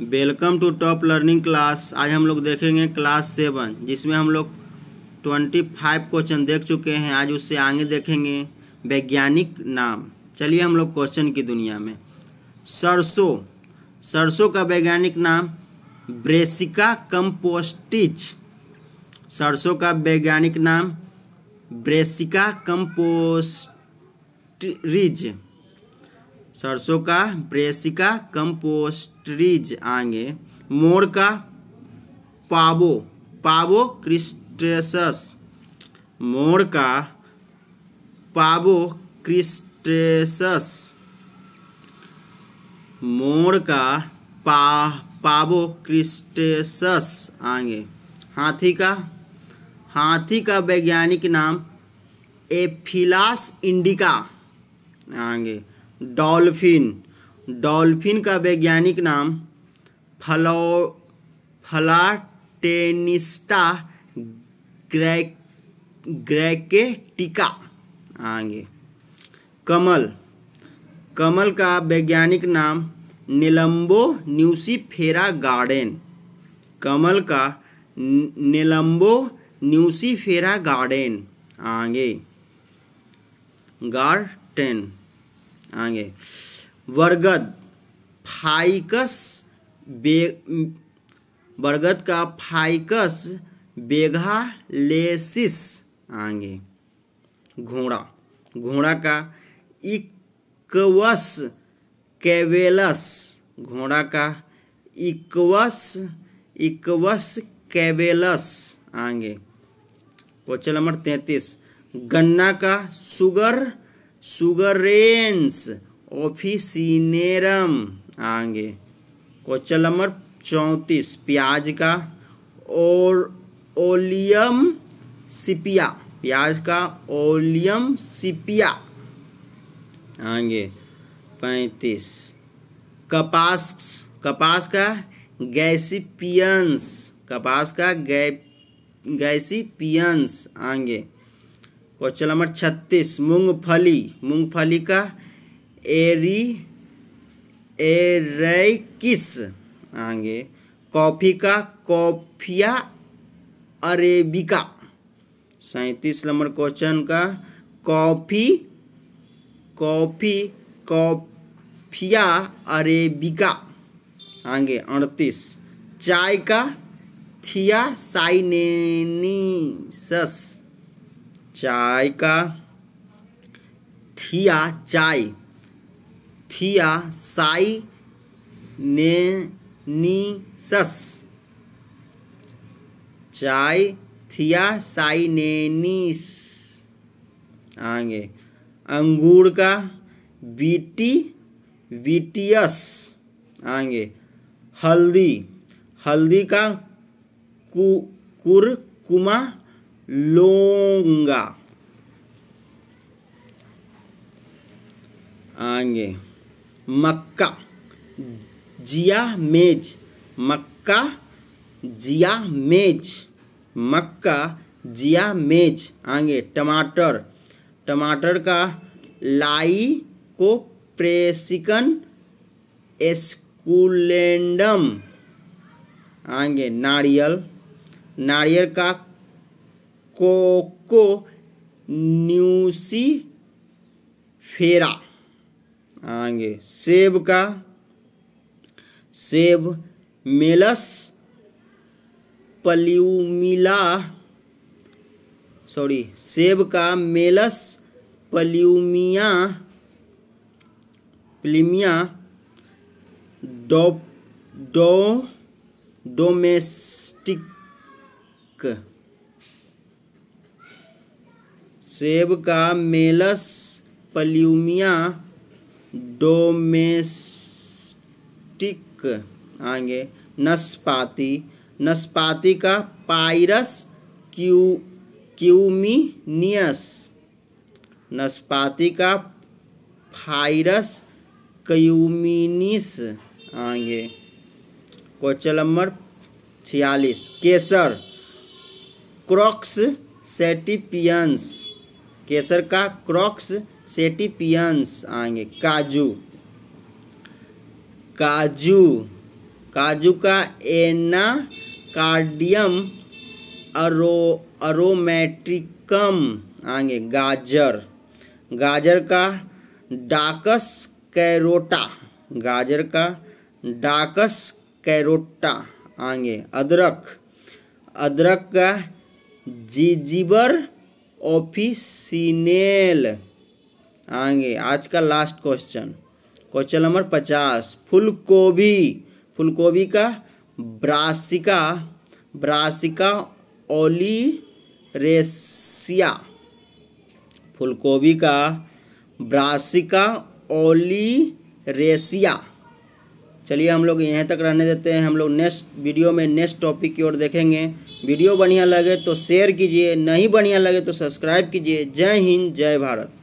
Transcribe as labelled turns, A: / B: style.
A: welcome to Top Learning class आज हम लोग देखेंगे क्लास सेवन जिसमें हम लोग ट्वेंटी फाइव क्वेश्चन देख चुके हैं आज उससे आगे देखेंगे वैज्ञानिक नाम चलिए हम लोग क्वेश्चन की दुनिया में सरसों सरसों का वैज्ञानिक नाम ब्रेसिका कंपोस्टिच सरसों का वैज्ञानिक नाम ब्रेसिका कंपोस्टरिज सरसों का ब्रेसिका कंपोस्ट्रीज आगे मोर का पावो पावो क्रिस्टेसस मोर का पावो क्रिस्टेसस मोर का पा पावो क्रिस्टेसस आगे हाथी का हाथी का वैज्ञानिक नाम एफिलास इंडिका आगे डॉल्फिन डॉल्फिन का वैज्ञानिक नाम फलो फलाटेनिस्टा ग्रैक ग्रैकेटिका आगे कमल कमल का वैज्ञानिक नाम निलंबो न्यूसीफेरा गार्डन कमल का निलंबो न्यूसीफेरा गार्डन आगे गार्डन आगे बरगद फाइकस बे बरगद का फाइकस बेघालेसिस आगे घोड़ा घोड़ा का इक्वस कैवेलस घोड़ा का इक्वस इक्वस कैवेलस आगे क्वेश्चन नंबर तैंतीस गन्ना का सुगर सुगरेंस ऑफिसिनेरम आगे क्वेश्चन नंबर चौंतीस प्याज का और ओलियम सिपिया प्याज का ओलियम सिपिया आगे पैंतीस कपास कपास का गैसिपियंस कपास का गै गैसिपियंस आगे क्वेश्चन नंबर छत्तीस मूंगफली मूंगफली का एरी एरेकिस आगे कॉफ़ी का कॉफिया अरेबिका सैंतीस नंबर क्वेश्चन का कॉफ़ी कॉफ़ी कॉफिया अरेबिका आगे अड़तीस चाय का थिया साइनेनिसस चाय का थिया चाय थिया साई ने नीसस चाय थिया साई नेनिस आगे अंगूर का बीटी वीटियस आगे हल्दी हल्दी का कु कुरकुमा लूंगा आगे मक्का जिया मेज मक्का जिया मेज मक्का जिया मेज आगे टमाटर टमाटर का लाई को प्रेसिकन एस्कुलेंडम आगे नारियल नारियल का कोको न्यूसी फेरा आगे सेब का सेब मेलस पल्यूमिला सॉरी सेब का मेलस पल्यूमिया प्लिमिया डो डो डोमेस्टिक सेब का मेलस पल्यूमिया डोमेस्टिक आगे नस्पाती नस्पाती का पाइरस क्यू क्यूमिनियस नस्पाती का फाइरस क्यूमिनिस आगे क्वेश्चन नंबर छियालीस केसर क्रॉक्स सेटिपियंस केसर का क्रॉक्स सेटिपियंस आएंगे काजू काजू काजू का एना कार्डियम अरो अरोमेट्रिकम आएंगे गाजर गाजर का डाकस कैरोटा गाजर का डाकस कैरोटा आएंगे अदरक अदरक का जी ऑफिसिनेल आगे आज का लास्ट क्वेश्चन क्वेश्चन नंबर पचास फुलकोबी फुलकोबी का ब्रासिका ब्रासिका ओली रेसिया फूलकोबी का ब्रासिका ओली रेसिया चलिए हम लोग यहीं तक रहने देते हैं हम लोग नेक्स्ट वीडियो में नेक्स्ट टॉपिक की ओर देखेंगे वीडियो बढ़िया लगे तो शेयर कीजिए नहीं बढ़िया लगे तो सब्सक्राइब कीजिए जय हिंद जय भारत